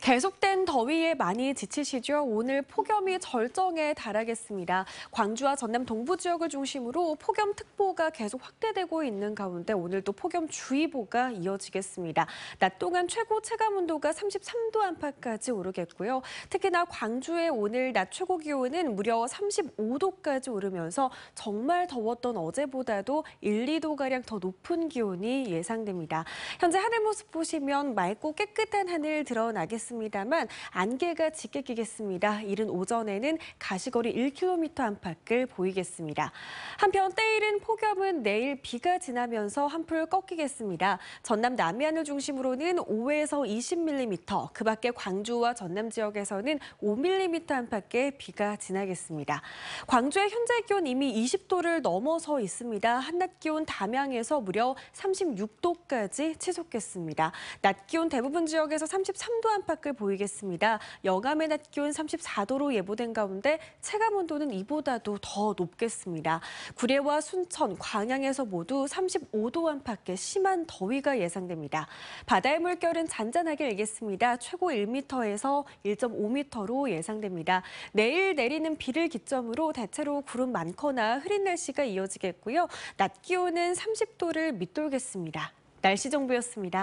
계속된 더위에 많이 지치시죠? 오늘 폭염이 절정에 달하겠습니다. 광주와 전남 동부 지역을 중심으로 폭염특보가 계속 확대되고 있는 가운데 오늘도 폭염주의보가 이어지겠습니다. 낮 동안 최고 체감온도가 33도 안팎까지 오르겠고요. 특히나 광주의 오늘 낮 최고 기온은 무려 35도까지 오르면서 정말 더웠던 어제보다도 1, 2도가량 더 높은 기온이 예상됩니다. 현재 하늘 모습 보시면 맑고 깨끗한 하늘 드러나겠습니다. 있겠습니다만 안개가 짙게 끼겠습니다. 이른 오전에는 가시거리 1km 안팎을 보이겠습니다. 한편 때일은 폭염은 내일 비가 지나면서 한풀 꺾이겠습니다. 전남 남해안을 중심으로는 5에서 20mm, 그 밖에 광주와 전남 지역에서는 5mm 안팎의 비가 지나겠습니다. 광주의 현재 기온 이미 20도를 넘어서 있습니다. 한낮 기온 담양에서 무려 36도까지 치솟겠습니다. 낮 기온 대부분 지역에서 33도 안팎 밖을 보이겠습니다. 영암의 낮 기온 34도로 예보된 가운데 체감 온도는 이보다도 더 높겠습니다. 구례와 순천, 광양에서 모두 35도 안팎의 심한 더위가 예상됩니다. 바다의 물결은 잔잔하게 일겠습니다. 최고 1m에서 1.5m로 예상됩니다. 내일 내리는 비를 기점으로 대체로 구름 많거나 흐린 날씨가 이어지겠고요. 낮 기온은 30도를 밑돌겠습니다. 날씨 정보였습니다.